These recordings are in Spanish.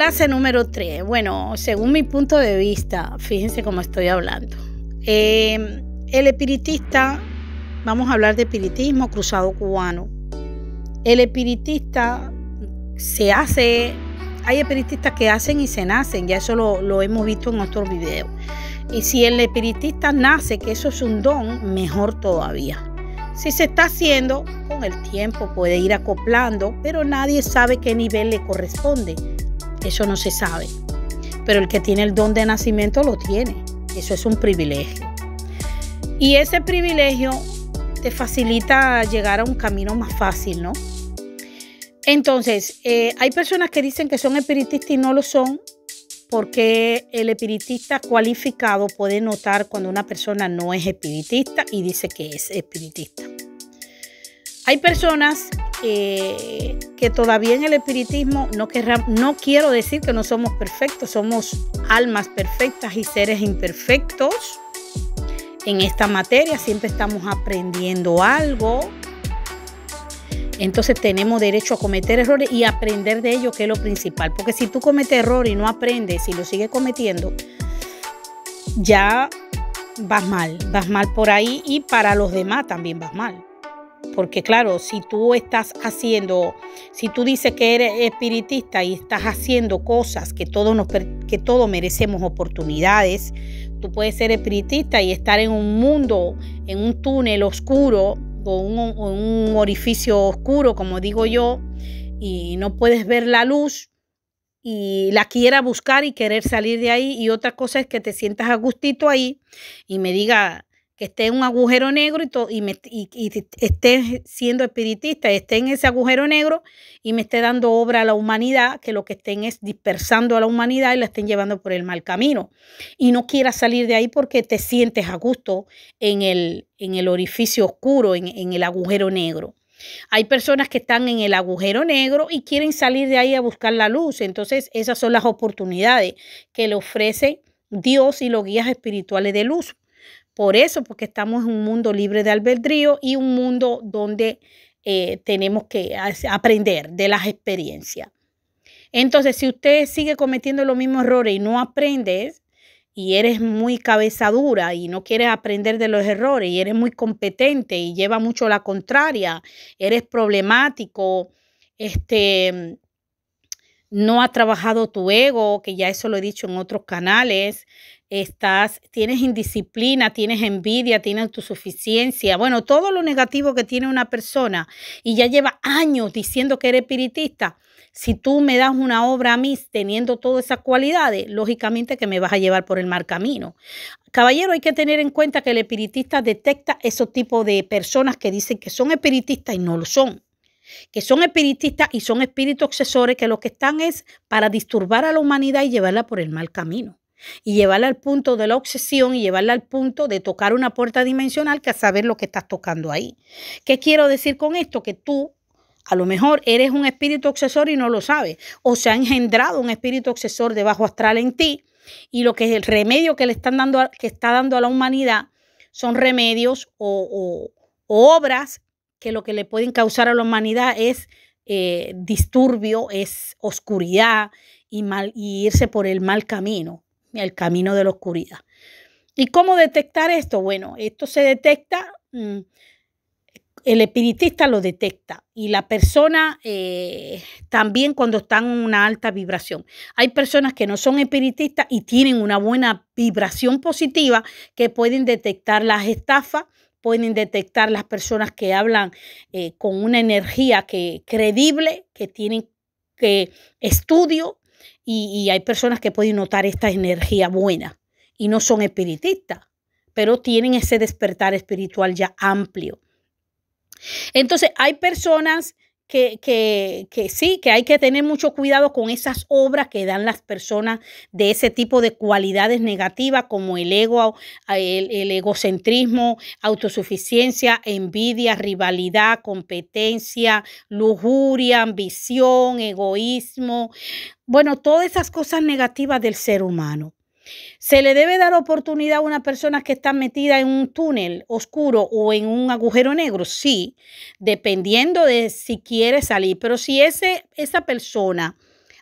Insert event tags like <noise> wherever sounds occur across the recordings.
Clase número 3. Bueno, según mi punto de vista, fíjense cómo estoy hablando. Em, el espiritista, vamos a hablar de espiritismo cruzado cubano. El espiritista se hace, hay espiritistas que hacen y se nacen, ya eso lo, lo hemos visto en otros videos. Y si el espiritista nace, que eso es un don, mejor todavía. Si se está haciendo, con el tiempo puede ir acoplando, pero nadie sabe qué nivel le corresponde eso no se sabe. Pero el que tiene el don de nacimiento lo tiene. Eso es un privilegio. Y ese privilegio te facilita llegar a un camino más fácil, ¿no? Entonces, eh, hay personas que dicen que son espiritistas y no lo son porque el espiritista cualificado puede notar cuando una persona no es espiritista y dice que es espiritista. Hay personas eh, que todavía en el espiritismo no, no quiero decir que no somos perfectos, somos almas perfectas y seres imperfectos. En esta materia siempre estamos aprendiendo algo. Entonces tenemos derecho a cometer errores y aprender de ellos, que es lo principal. Porque si tú cometes error y no aprendes y lo sigues cometiendo, ya vas mal, vas mal por ahí y para los demás también vas mal. Porque claro, si tú estás haciendo, si tú dices que eres espiritista y estás haciendo cosas que todos, nos, que todos merecemos oportunidades, tú puedes ser espiritista y estar en un mundo, en un túnel oscuro o un, un orificio oscuro, como digo yo, y no puedes ver la luz y la quiera buscar y querer salir de ahí. Y otra cosa es que te sientas a gustito ahí y me diga, que esté en un agujero negro y, y, me, esté siendo espiritista, esté en ese agujero negro y me esté dando obra a la humanidad, que lo que estén es dispersando a la humanidad y la estén llevando por el mal camino. Y no quieras salir de ahí porque te sientes a gusto en el, en el orificio oscuro, en el agujero negro. Hay personas que están en el agujero negro y quieren salir de ahí a buscar la luz. Entonces, esas son las oportunidades que le ofrece Dios y los guías espirituales de luz por eso, porque estamos en un mundo libre de albedrío y un mundo donde eh, tenemos que aprender de las experiencias. Entonces, si usted sigue cometiendo los mismos errores y no aprendes, y eres muy cabeza dura y no quieres aprender de los errores, y eres muy competente y lleva mucho la contraria, eres problemático, este, no ha trabajado tu ego, que ya eso lo he dicho en otros canales, estás, tienes indisciplina, tienes envidia, tienes autosuficiencia, bueno, todo lo negativo que tiene una persona y ya lleva años diciendo que eres espiritista, Si tú me das una obra a mí teniendo todas esas cualidades, lógicamente que me vas a llevar por el mal camino. Caballero, hay que tener en cuenta que el espiritista detecta esos tipos de personas que dicen que son espiritistas y no lo son que son espiritistas y son espíritus accesores que lo que están es para disturbar a la humanidad y llevarla por el mal camino y llevarla al punto de la obsesión y llevarla al punto de tocar una puerta dimensional que a saber lo que estás tocando ahí. ¿Qué quiero decir con esto? Que tú a lo mejor eres un espíritu obsesor y no lo sabes, o se ha engendrado un espíritu obsesor de bajo astral en ti y lo que es el remedio que le están dando a, que está dando a la humanidad son remedios o, obras que lo que le pueden causar a la humanidad es eh, disturbio, es oscuridad y, mal, y irse por el mal camino. El camino de la oscuridad. ¿Y cómo detectar esto? Bueno, esto se detecta, mm, el espiritista lo detecta y la persona eh, también cuando están en una alta vibración. Hay personas que no son espiritistas y tienen una buena vibración positiva que pueden detectar las estafas, pueden detectar las personas que hablan eh, con una energía que, creíble, que tienen que estudio, y, hay personas que pueden notar esta energía buena y no son espiritistas, pero tienen ese despertar espiritual ya amplio. Entonces, hay personas que, sí, que hay que tener mucho cuidado con esas obras que dan las personas de ese tipo de cualidades negativas como el ego, el, el egocentrismo, autosuficiencia, envidia, rivalidad, competencia, lujuria, ambición, egoísmo. Bueno, todas esas cosas negativas del ser humano. Se le debe dar oportunidad a una persona que está metida en un túnel oscuro o en un agujero negro, sí, dependiendo de si quiere salir. Pero si ese, esa persona,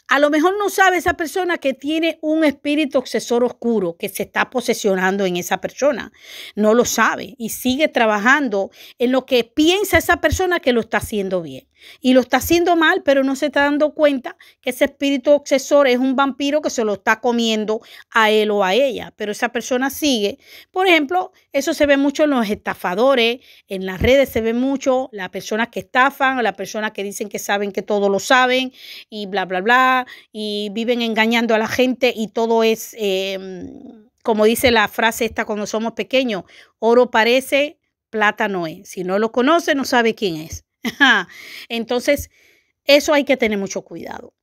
a lo mejor no sabe esa persona que tiene un espíritu obsesor oscuro que se está posesionando en esa persona, no lo sabe y sigue trabajando en lo que piensa esa persona que lo está haciendo bien. Y lo está haciendo mal, pero no se está dando cuenta que ese espíritu obsesor es un vampiro que se lo está comiendo a él o a ella. Pero esa persona sigue. Por ejemplo, eso se ve mucho en los estafadores, en las redes se ve mucho las personas que estafan, las personas que dicen que saben que todo lo saben y bla, bla, bla. Y viven engañando a la gente y todo es, em, como dice la frase esta cuando somos pequeños, oro parece, plata no es. Si no lo conoce, no sabe quién es. Entonces, eso hay que tener mucho cuidado.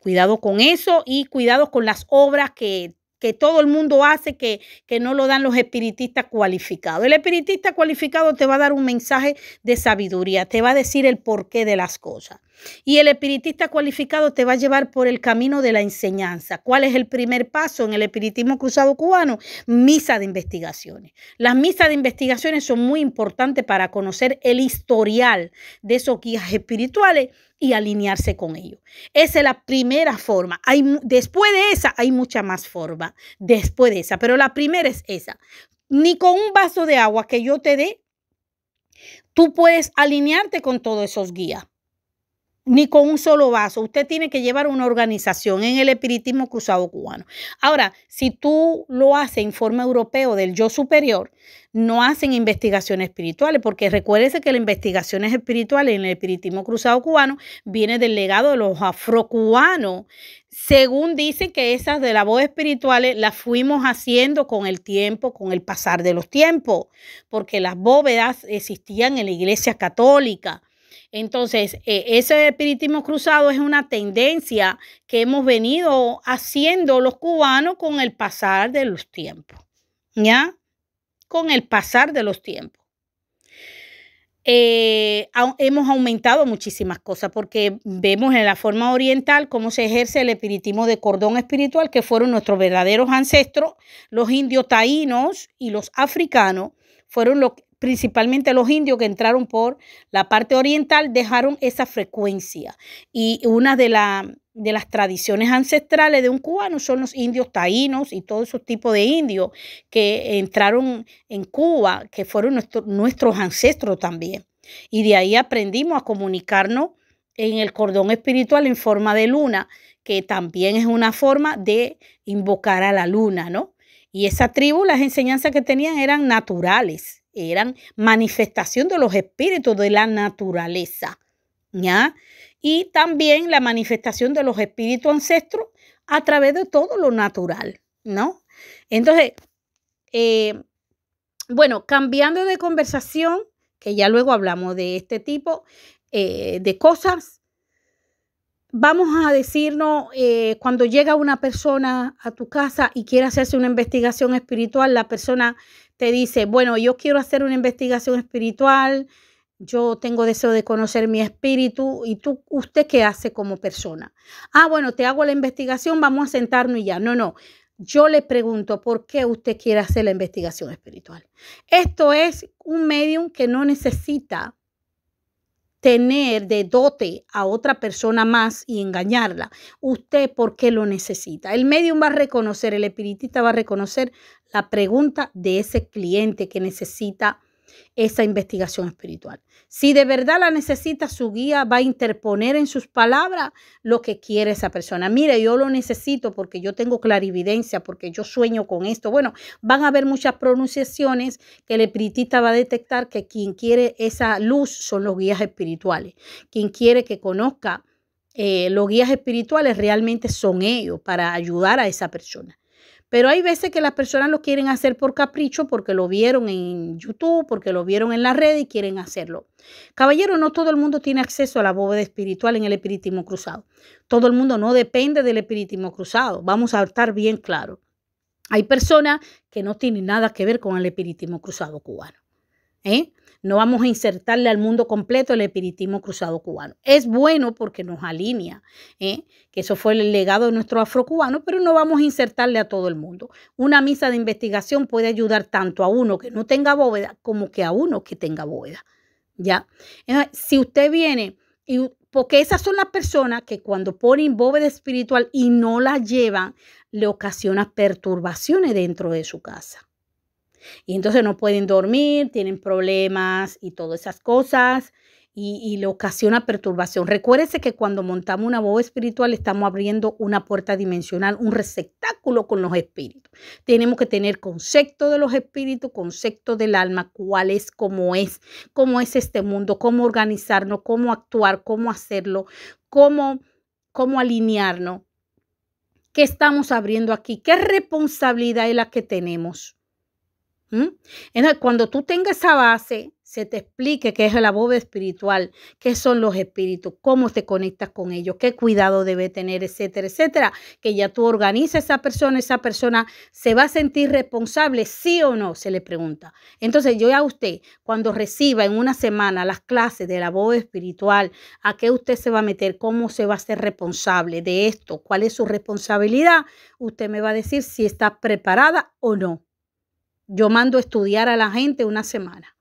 Cuidado con eso y cuidado con las obras que que todo el mundo hace que, que no lo dan los espiritistas cualificados. El espiritista cualificado te va a dar un mensaje de sabiduría, te va a decir el porqué de las cosas. Y el espiritista cualificado te va a llevar por el camino de la enseñanza. ¿Cuál es el primer paso en el espiritismo cruzado cubano? Misa de investigaciones. Las misas de investigaciones son muy importantes para conocer el historial de esos guías espirituales y alinearse con ello. Esa es la primera forma. Hay, después de esa hay mucha más forma, después de esa, pero la primera es esa. Ni con un vaso de agua que yo te dé, tú puedes alinearte con todos esos guías ni con un solo vaso. Usted tiene que llevar una organización en el espiritismo cruzado cubano. Ahora, si tú lo haces en forma europeo del yo superior, no hacen investigaciones espirituales, porque recuérdese que las investigaciones espirituales en el espiritismo cruzado cubano viene del legado de los afrocubanos. Según dicen que esas de la voz espirituales eh, las fuimos haciendo con el tiempo, con el pasar de los tiempos, porque las bóvedas existían en la iglesia católica entonces, eh, ese espiritismo cruzado es una tendencia que hemos venido haciendo los cubanos con el pasar de los tiempos, ¿ya? Con el pasar de los tiempos. Eh, hemos aumentado muchísimas cosas porque vemos en la forma oriental cómo se ejerce el espiritismo de cordón espiritual, que fueron nuestros verdaderos ancestros, los indios taínos y los africanos, fueron los principalmente los indios que entraron por la parte oriental, dejaron esa frecuencia. Y una de, de las tradiciones ancestrales de un cubano son los indios taínos y todos esos tipos de indios que entraron en Cuba, que fueron nuestros ancestros también. Y de ahí aprendimos a comunicarnos en el cordón espiritual en forma de luna, que también es una forma de invocar a la luna, ¿no? Y esa tribu, las enseñanzas que tenían eran naturales eran manifestación de los espíritus de la naturaleza. ¿ya? Y también la manifestación de los espíritus ancestros a través de todo lo natural, ¿no? Entonces, eh, bueno, cambiando de conversación, que ya luego hablamos de este tipo eh, de cosas, vamos a decirnos, eh, cuando llega una persona a tu casa y quiere hacerse una investigación espiritual, la persona te dice, bueno, yo quiero hacer una investigación espiritual, yo tengo deseo de conocer mi espíritu y tú, usted qué hace como persona. Ah, bueno, te hago la investigación, vamos a sentarnos y ya. No, no. Yo le pregunto por qué usted quiere hacer la investigación espiritual. Esto es un medium que no necesita tener de dote a otra persona más y engañarla. Usted por qué lo necesita. El medium va a reconocer, el espiritista va a reconocer la pregunta de ese cliente que necesita esa investigación espiritual. Si de verdad la necesita, su guía va a interponer en sus palabras lo que quiere esa persona. Mire, yo lo necesito porque yo tengo clarividencia, porque yo sueño con esto. Bueno, van a haber muchas pronunciaciones que el espiritista va a detectar que quien quiere esa luz son los guías espirituales. Quien quiere que conozca eh, los guías espirituales realmente son ellos para ayudar a esa persona. Pero hay veces que las personas lo quieren hacer por capricho, porque lo vieron en YouTube, porque lo vieron en la red y quieren hacerlo. Caballero, no todo el mundo tiene acceso a la bóveda espiritual en el espiritismo cruzado. Todo el mundo no depende del espiritismo cruzado. Vamos a estar bien claros. Hay personas que no tienen nada que ver con el espiritismo cruzado cubano. ¿Eh? No vamos a insertarle al mundo completo el espiritismo cruzado cubano. Es bueno porque nos alinea, ¿eh? que eso fue el legado de nuestro afrocubano, pero no vamos a insertarle a todo el mundo. Una misa de investigación puede ayudar tanto a uno que no tenga bóveda como que a uno que tenga bóveda. ¿Ya? si usted viene y porque esas son las personas que cuando ponen bóveda espiritual y no la llevan, le ocasiona perturbaciones dentro de su casa. Y entonces no pueden dormir, tienen problemas y todas esas cosas. Y, y, le ocasiona perturbación. Recuérdese que cuando montamos una voz espiritual estamos abriendo una puerta dimensional, un receptáculo con los espíritus. Tenemos que tener concepto de los espíritus, concepto del alma, cuál es, cómo es, cómo es este mundo, cómo organizarnos, cómo actuar, cómo hacerlo, cómo, cómo alinearnos. ¿Qué estamos abriendo aquí? ¿Qué responsabilidad es la que tenemos? Entonces, cuando tú tengas esa base, se te explique qué es la bóveda espiritual, qué son los espíritus, cómo te conectas con ellos, qué cuidado debe tener, etcétera, etcétera, que ya tú organizas a esa persona, esa persona se va a sentir responsable, sí o no, se le pregunta. Entonces yo a usted, cuando reciba en una semana las clases de la bóveda espiritual, a qué usted se va a meter, cómo se va a ser responsable de esto, cuál es su responsabilidad, usted me va a decir si está preparada o no. Yo mando a estudiar a la gente una semana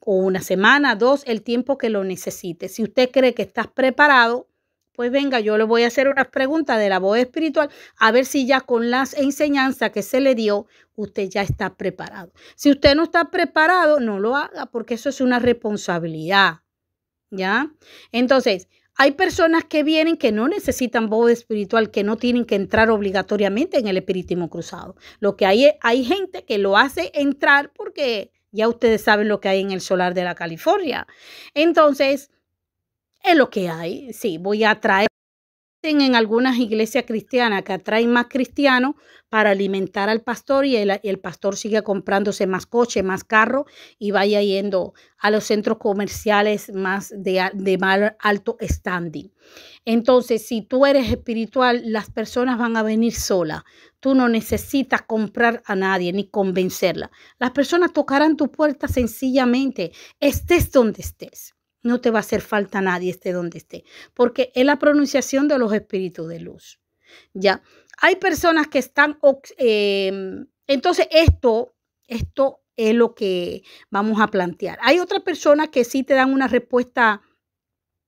o una semana, dos, el tiempo que lo necesite. Si usted cree que estás preparado, pues venga, yo le voy a hacer unas preguntas de la voz espiritual, a ver si ya con las enseñanzas que se le dio, usted ya está preparado. Si usted no está preparado, no lo haga, porque eso es una responsabilidad. ¿Ya? Entonces, hay personas que vienen que no necesitan boda espiritual, que no tienen que entrar obligatoriamente en el espiritismo cruzado. Lo que hay es, hay gente que lo hace entrar porque ya ustedes saben lo que hay en el solar de la California. Entonces, es lo que hay. Sí, voy a traer en algunas iglesias cristianas que atraen más cristianos para alimentar al pastor y el, pastor sigue comprándose más coche, más carro y vaya yendo a los centros comerciales más de, de más alto standing. Entonces, si tú eres espiritual, las personas van a venir solas. Tú no necesitas comprar a nadie ni convencerla. Las personas tocarán tu puerta sencillamente, estés donde estés no te va a hacer falta nadie esté donde esté, porque es la pronunciación de los espíritus de luz. Ya, hay personas que están, em, entonces esto, esto es lo que vamos a plantear. Hay otras personas que sí te dan una respuesta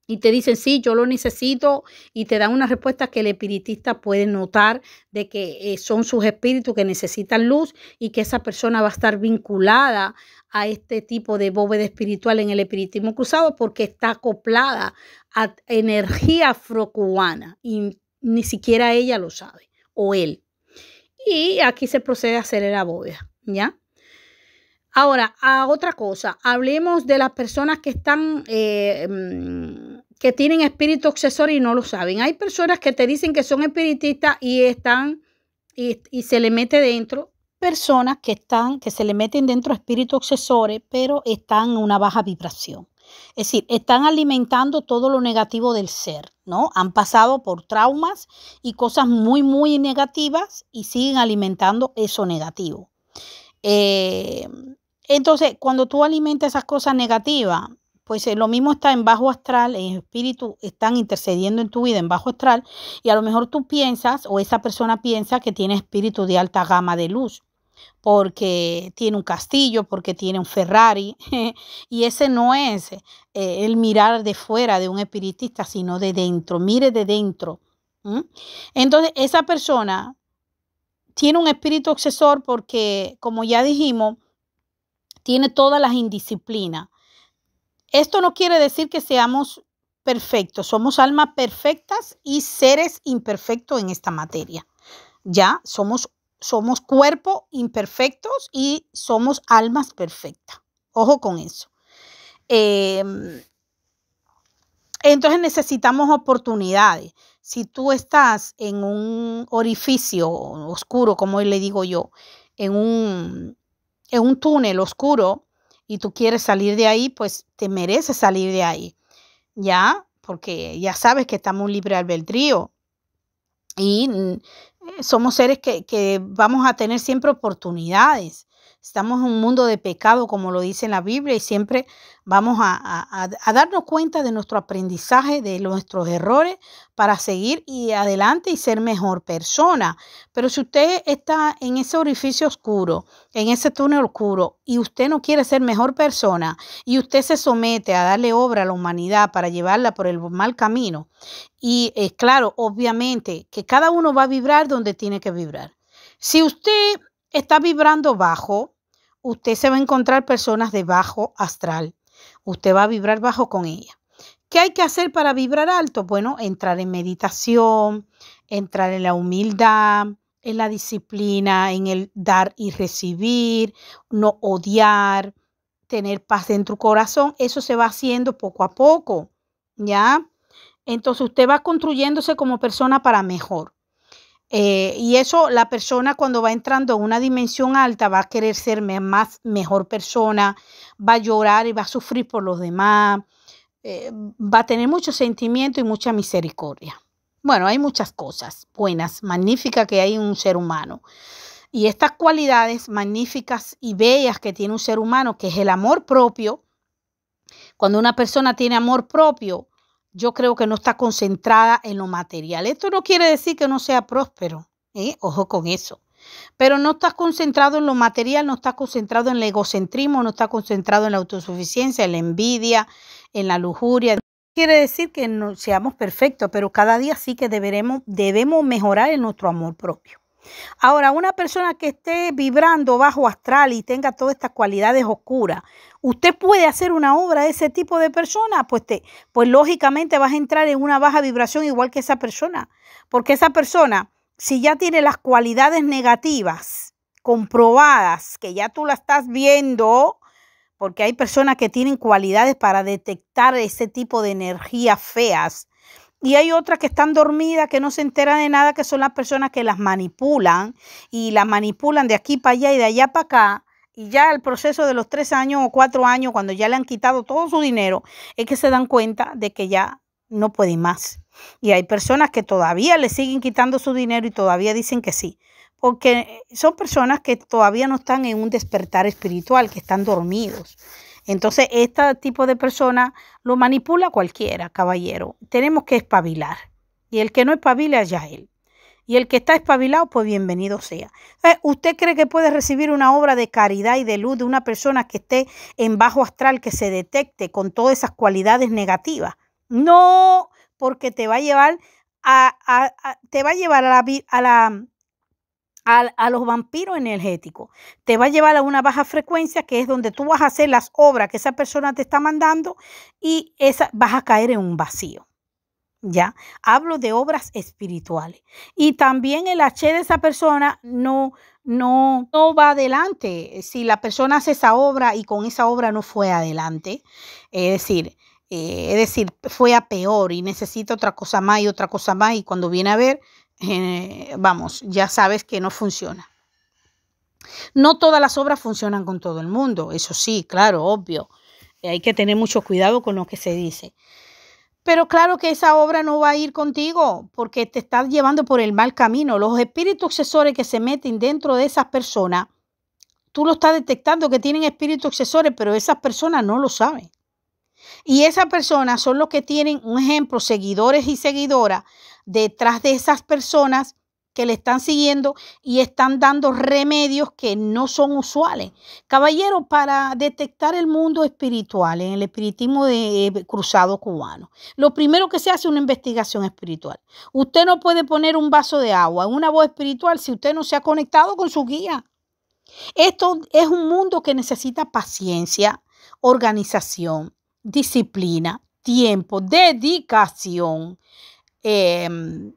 y te dicen, sí, yo lo necesito, y te dan una respuesta que el espiritista puede notar de que eh, son sus espíritus que necesitan luz y que esa persona va a estar vinculada a este tipo de bóveda espiritual en el espiritismo cruzado porque está acoplada a energía afrocubana y ni siquiera ella lo sabe o él. Y aquí se procede a hacer la bóveda, ¿ya? Ahora, a otra cosa, hablemos de las personas que están... Eh, mm, que tienen espíritu accesorio y no lo saben. Hay personas que te dicen que son espiritistas y están y, se le mete dentro personas que están que se le meten dentro espíritus obsesores pero están en una baja vibración. Es decir, están alimentando todo lo negativo del ser, ¿no? Han pasado por traumas y cosas muy, muy negativas y siguen alimentando eso negativo. Eh, entonces, cuando tú alimentas esas cosas negativas, pues eh, lo mismo está en bajo astral, en espíritu están intercediendo en tu vida en bajo astral y a lo mejor tú piensas o esa persona piensa que tiene espíritu de alta gama de luz porque tiene un castillo, porque tiene un Ferrari, <laughs> y ese no es eh, el mirar de fuera de un espiritista, sino de dentro, mire de dentro. Entonces, esa persona tiene un espíritu obsesor porque, como ya dijimos, tiene todas las indisciplinas esto no quiere decir que seamos perfectos, somos almas perfectas y seres imperfectos en esta materia. Ya somos somos cuerpos imperfectos y somos almas perfectas. Ojo con eso. Em, entonces necesitamos oportunidades. Si tú estás en un orificio oscuro, como le digo yo, en un, en un túnel oscuro, y tú quieres salir de ahí, pues te mereces salir de ahí, ¿ya? Porque ya sabes que estamos libre albedrío y mm, eh, somos seres que, que vamos a tener siempre oportunidades. Estamos en un mundo de pecado, como lo dice la Biblia, y siempre vamos a, darnos cuenta de nuestro aprendizaje, de nuestros errores, para seguir y adelante y ser mejor persona. Pero si usted está en ese orificio oscuro, en ese túnel oscuro, y usted no quiere ser mejor persona, y usted se somete a darle obra a la humanidad para llevarla por el mal camino, y es eh, claro, obviamente que cada uno va a vibrar donde tiene que vibrar. Si usted está vibrando bajo, usted se va a encontrar personas de bajo astral. Usted va a vibrar bajo con ella. ¿Qué hay que hacer para vibrar alto? Bueno, entrar en meditación, entrar en la humildad, en la disciplina, en el dar y recibir, no odiar, tener paz en tu corazón. Eso se va haciendo poco a poco, ¿ya? Entonces usted va construyéndose como persona para mejor. Eh, y eso la persona cuando va entrando a una dimensión alta va a querer ser más mejor persona, va a llorar y va a sufrir por los demás, eh, va a tener mucho sentimiento y mucha misericordia. Bueno, hay muchas cosas buenas, magníficas que hay en un ser humano. Y estas cualidades magníficas y bellas que tiene un ser humano, que es el amor propio, cuando una persona tiene amor propio, yo creo que no está concentrada en lo material. Esto no quiere decir que no sea próspero, ¿eh? ojo con eso. Pero no estás concentrado en lo material, no estás concentrado en el egocentrismo, no estás concentrado en la autosuficiencia, en la envidia, en la lujuria No quiere decir que no seamos perfectos, pero cada día sí que deberemos, debemos mejorar en nuestro amor propio. Ahora, una persona que esté vibrando bajo astral y tenga todas estas cualidades oscuras, ¿usted puede hacer una obra de ese tipo de persona? Pues, te, pues lógicamente vas a entrar en una baja vibración igual que esa persona, porque esa persona, si ya tiene las cualidades negativas comprobadas, que ya tú la estás viendo, porque hay personas que tienen cualidades para detectar ese tipo de energías feas, y hay otras que están dormidas, que no se enteran de nada, que son las personas que las manipulan y las manipulan de aquí para allá y de allá para acá. Y ya el proceso de los tres años o cuatro años, cuando ya le han quitado todo su dinero, es que se dan cuenta de que ya no pueden más. Y hay personas que todavía le siguen quitando su dinero y todavía dicen que sí porque son personas que todavía no están en un despertar espiritual, que están dormidos. Entonces, este tipo de persona lo manipula cualquiera, caballero. Tenemos que espabilar. Y el que no espabila, ya él. Y el que está espabilado, pues bienvenido sea. Eh, ¿Usted cree que puede recibir una obra de caridad y de luz de una persona que esté en bajo astral, que se detecte con todas esas cualidades negativas? No, porque te va a llevar a, te va a llevar a la a, los vampiros energéticos. Te va a llevar a una baja frecuencia que es donde tú vas a hacer las obras que esa persona te está mandando y esa, vas a caer en un vacío. Ya, hablo de obras espirituales. Y también el H de esa persona no, no, va adelante. Si la persona hace esa obra y con esa obra no fue adelante, es decir, eh, es decir, fue a peor y necesita otra cosa más y otra cosa más y cuando viene a ver, eh, vamos, ya sabes que no funciona. No todas las obras funcionan con todo el mundo, eso sí, claro, obvio. Eh, hay que tener mucho cuidado con lo que se dice. Pero claro que esa obra no va a ir contigo porque te estás llevando por el mal camino. Los espíritus accesores que se meten dentro de esas personas, tú lo estás detectando que tienen espíritus accesores, pero esas personas no lo saben. Y esas personas son los que tienen, un ejemplo, seguidores y seguidoras detrás de esas personas que le están siguiendo y están dando remedios que no son usuales. Caballero, para detectar el mundo espiritual en el espiritismo de eh, cruzado cubano, lo primero que se hace es una investigación espiritual. Usted no puede poner un vaso de agua en una voz espiritual si usted no se ha conectado con su guía. Esto es un mundo que necesita paciencia, organización, disciplina, tiempo, dedicación. Em,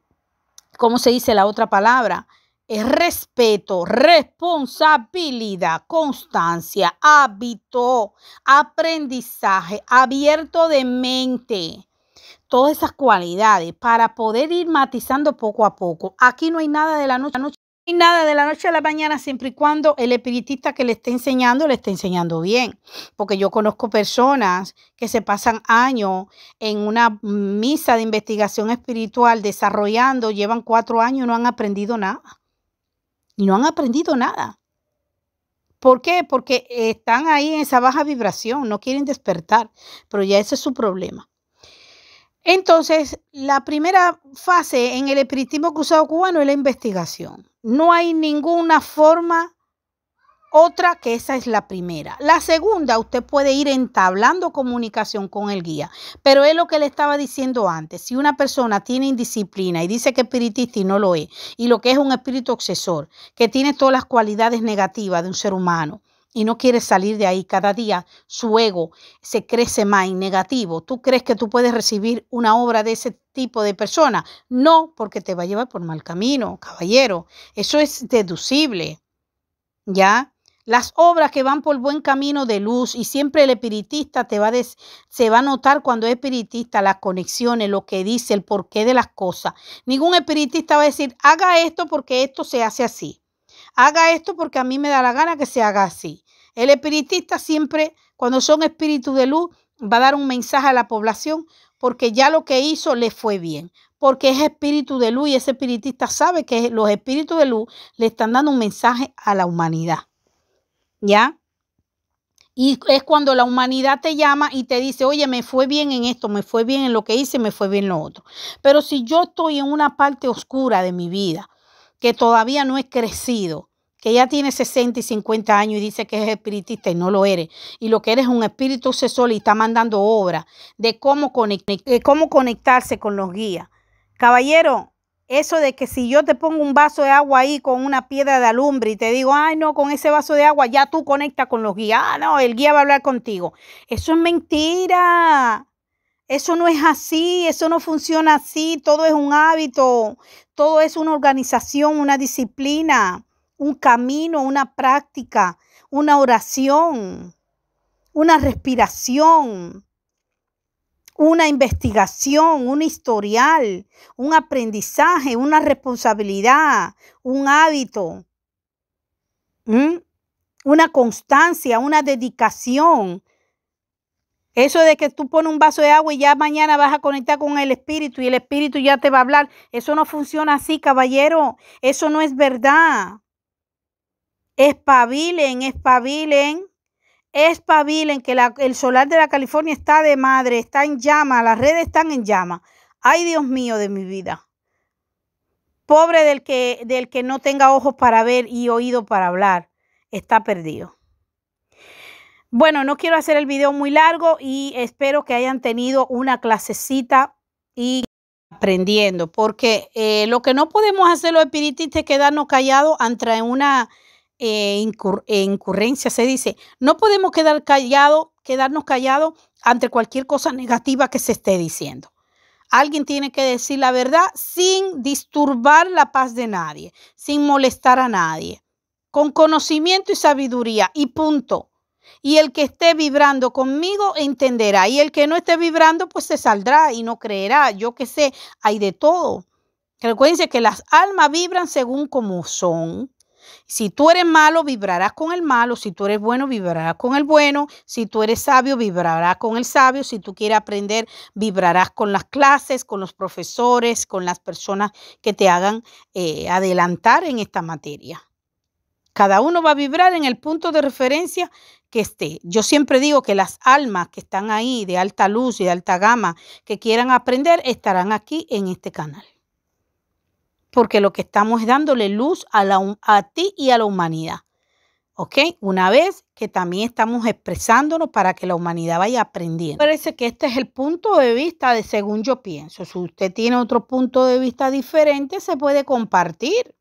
¿cómo se dice la otra palabra? Es respeto, responsabilidad, constancia, hábito, aprendizaje, abierto de mente. Todas esas cualidades para poder ir matizando poco a poco. Aquí no hay nada de la noche y nada de la noche a la mañana, siempre y cuando el espiritista que le esté enseñando, le esté enseñando bien. Porque yo conozco personas que se pasan años en una misa de investigación espiritual desarrollando, llevan cuatro años y no han aprendido nada. Y no han aprendido nada. ¿Por qué? Porque están ahí en esa baja vibración, no quieren despertar, pero ya ese es su problema. Entonces, la primera fase en el espiritismo cruzado cubano es la investigación. No hay ninguna forma otra que esa es la primera. La segunda, usted puede ir entablando comunicación con el guía, pero es lo que le estaba diciendo antes. Si una persona tiene indisciplina y dice que espiritista y no lo es, y lo que es un espíritu obsesor, que tiene todas las cualidades negativas de un ser humano, y no quiere salir de ahí. Cada día su ego se crece más y negativo. ¿Tú crees que tú puedes recibir una obra de ese tipo de persona? No, porque te va a llevar por mal camino, caballero. Eso es deducible. ¿Ya? Las obras que van por buen camino de luz y siempre el espiritista te va se va a notar cuando es espiritista las conexiones, lo que dice, el porqué de las cosas. Ningún espiritista va a decir, haga esto porque esto se hace así haga esto porque a mí me da la gana que se haga así. El espiritista siempre, cuando son espíritus de luz, va a dar un mensaje a la población porque ya lo que hizo le fue bien, porque es espíritu de luz y ese espiritista sabe que los espíritus de luz le están dando un mensaje a la humanidad. ¿Ya? Y es cuando la humanidad te llama y te dice, oye, me fue bien en esto, me fue bien en lo que hice, me fue bien en lo otro. Pero si yo estoy en una parte oscura de mi vida, que todavía no es crecido, que ya tiene 60 y 50 años y dice que es espiritista y no lo eres, y lo que eres es un espíritu sesor y está mandando obra de cómo, de cómo conectarse con los guías. Caballero, eso de que si yo te pongo un vaso de agua ahí con una piedra de alumbre y te digo, ay no, con ese vaso de agua ya tú conectas con los guías, ah no, el guía va a hablar contigo. Eso es mentira. Eso no es así, eso no funciona así, todo es un hábito, todo es una organización, una disciplina, un camino, una práctica, una oración, una respiración, una investigación, un historial, un aprendizaje, una responsabilidad, un hábito, una constancia, una dedicación, eso de que tú pones un vaso de agua y ya mañana vas a conectar con el espíritu y el espíritu ya te va a hablar. Eso no funciona así, caballero. Eso no es verdad. Espabilen, espabilen. Espabilen, que el solar de la California está de madre, está en llama, las redes están en llama. Ay, Dios mío de mi vida. Pobre del que, del que no tenga ojos para ver y oído para hablar. Está perdido. Bueno, no quiero hacer el video muy largo y espero que hayan tenido una clasecita y aprendiendo, porque eh, lo que no podemos hacer los espiritistas es quedarnos callados ante una eh, incurrencia, se dice. No podemos quedar callado, quedarnos callados ante cualquier cosa negativa que se esté diciendo. Alguien tiene que decir la verdad sin disturbar la paz de nadie, sin molestar a nadie, con conocimiento y sabiduría y punto y el que esté vibrando conmigo entenderá, y el que no esté vibrando, pues se saldrá y no creerá. Yo qué sé, hay de todo. Recuerden que las almas vibran según como son. Si tú eres malo, vibrarás con el malo. Si tú eres bueno, vibrarás con el bueno. Si tú eres sabio, vibrarás con el sabio. Si tú quieres aprender, vibrarás con las clases, con los profesores, con las personas que te hagan eh, adelantar en esta materia. Cada uno va a vibrar en el punto de referencia que esté. Yo siempre digo que las almas que están ahí de alta luz y de alta gama que quieran aprender estarán aquí en este canal. Porque lo que estamos es dándole luz a, la, a ti y a la humanidad. ¿Ok? Una vez que también estamos expresándonos para que la humanidad vaya aprendiendo. Parece que este es el punto de vista de según yo pienso. Si usted tiene otro punto de vista diferente, se puede compartir.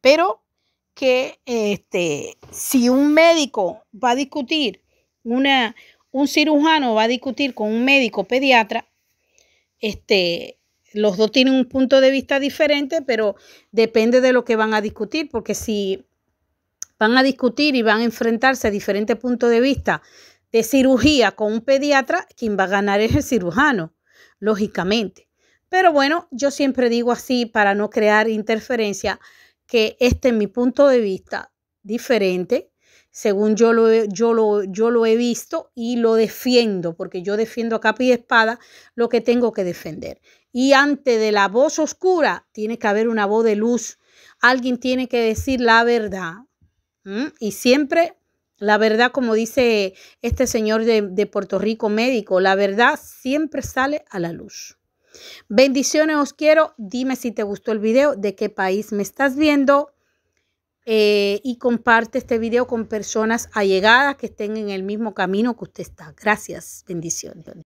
Pero que este, si un médico va a discutir, una, un cirujano va a discutir con un médico pediatra, este, los dos tienen un punto de vista diferente, pero depende de lo que van a discutir, porque si van a discutir y van a enfrentarse a diferentes puntos de vista de cirugía con un pediatra, quien va a ganar es el cirujano, lógicamente. Pero bueno, yo siempre digo así para no crear interferencia que este es mi punto de vista diferente, según yo lo, yo, lo, yo lo he visto y lo defiendo, porque yo defiendo a capa y espada lo que tengo que defender. Y ante de la voz oscura tiene que haber una voz de luz. Alguien tiene que decir la verdad. Y siempre la verdad, como dice este señor de, de Puerto Rico médico, la verdad siempre sale a la luz. Bendiciones, os quiero. Dime si te gustó el video, de qué país me estás viendo. Eh, y comparte este video con personas allegadas que estén en el mismo camino que usted está. Gracias. Bendiciones.